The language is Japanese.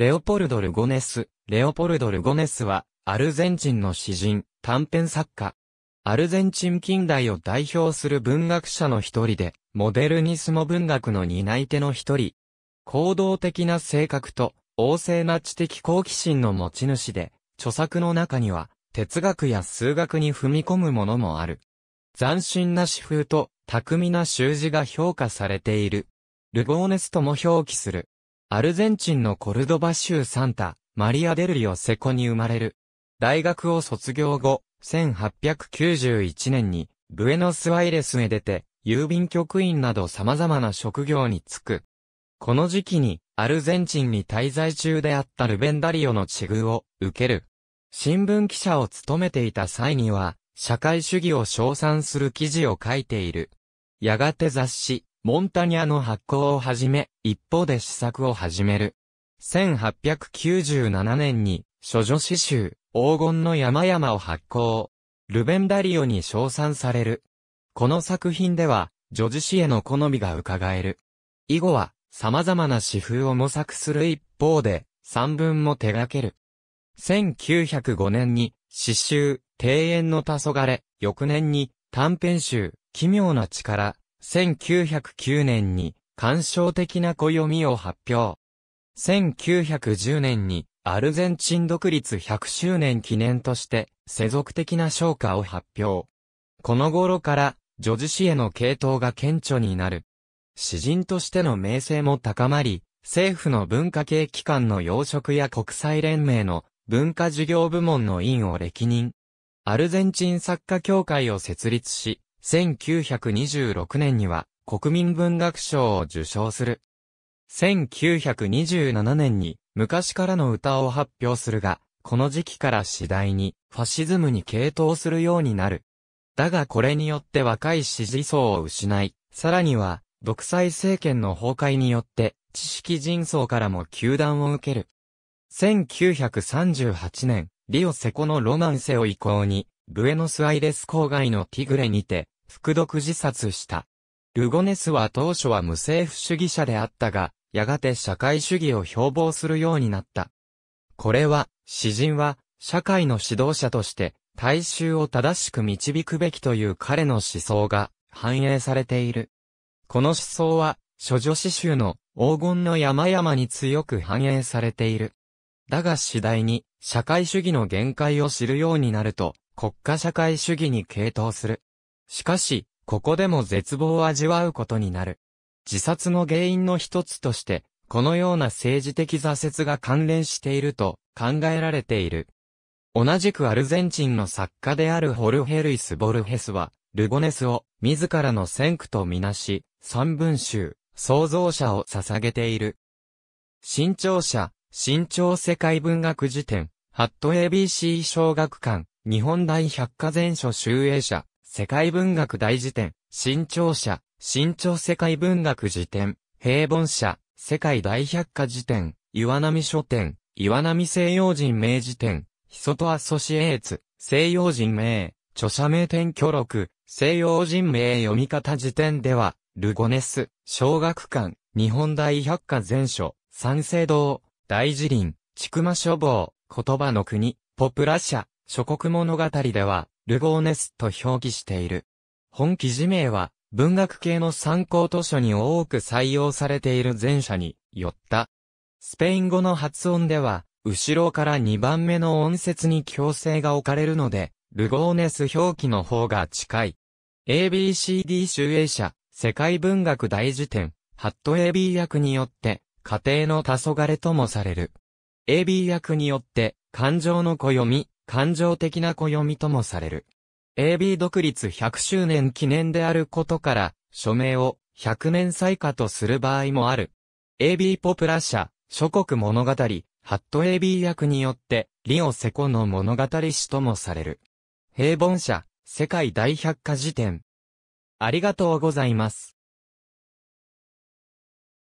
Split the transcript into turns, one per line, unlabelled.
レオポルド・ルゴネス。レオポルド・ルゴネスは、アルゼンチンの詩人、短編作家。アルゼンチン近代を代表する文学者の一人で、モデルニスモ文学の担い手の一人。行動的な性格と、旺盛な知的好奇心の持ち主で、著作の中には、哲学や数学に踏み込むものもある。斬新な詩風と、巧みな習字が評価されている。ルゴーネスとも表記する。アルゼンチンのコルドバ州サンタ、マリア・デル・リオ・セコに生まれる。大学を卒業後、1891年に、ブエノスアイレスへ出て、郵便局員など様々な職業に就く。この時期に、アルゼンチンに滞在中であったルベンダリオの地遇を受ける。新聞記者を務めていた際には、社会主義を称賛する記事を書いている。やがて雑誌、モンタニアの発行をはじめ、一方で試作を始める。1897年に、諸女詩集、黄金の山々を発行。ルベンダリオに称賛される。この作品では、女子詩への好みが伺える。以後は、様々な詩風を模索する一方で、散文も手掛ける。1905年に、詩集、庭園の黄昏、翌年に、短編集、奇妙な力、1909年に、感傷的な暦を発表。1910年に、アルゼンチン独立100周年記念として、世俗的な昇華を発表。この頃から、女子誌への系統が顕著になる。詩人としての名声も高まり、政府の文化系機関の要職や国際連盟の文化事業部門の委員を歴任。アルゼンチン作家協会を設立し、1926年には国民文学賞を受賞する。1927年に昔からの歌を発表するが、この時期から次第にファシズムに傾倒するようになる。だがこれによって若い支持層を失い、さらには独裁政権の崩壊によって知識人層からも球団を受ける。1938年、リオセコのロマンセを意向に、ブエノスアイレス郊外のティグレにて、服毒自殺した。ルゴネスは当初は無政府主義者であったが、やがて社会主義を標榜するようになった。これは、詩人は、社会の指導者として、大衆を正しく導くべきという彼の思想が反映されている。この思想は、諸女詩集の黄金の山々に強く反映されている。だが次第に、社会主義の限界を知るようになると、国家社会主義に傾倒する。しかし、ここでも絶望を味わうことになる。自殺の原因の一つとして、このような政治的挫折が関連していると考えられている。同じくアルゼンチンの作家であるホルヘルイス・ボルヘスは、ルゴネスを自らの先駆とみなし、三文集、創造者を捧げている。新潮社、新潮世界文学辞典、ハット ABC 小学館、日本大百科全書集英社、世界文学大辞典、新潮社、新潮世界文学辞典、平凡社、世界大百科辞典、岩波書店、岩波西洋人名辞典、ヒソトアソシエーツ、西洋人名、著者名典挙録、西洋人名読み方辞典では、ルゴネス、小学館、日本大百科全書、三省堂、大辞林、千曲書房、言葉の国、ポプラ社、諸国物語では、ルゴーネスと表記している。本記事名は、文学系の参考図書に多く採用されている前者に、よった。スペイン語の発音では、後ろから2番目の音節に強制が置かれるので、ルゴーネス表記の方が近い。ABCD 集英社、世界文学大辞典、ハット AB 役によって、家庭の黄昏ともされる。AB 役によって、感情の暦、感情的な暦ともされる。AB 独立100周年記念であることから、署名を100年最下とする場合もある。AB ポプラ社、諸国物語、ハット AB 役によって、リオセコの物語史ともされる。平凡社、世界大百科事典。ありがとうございます。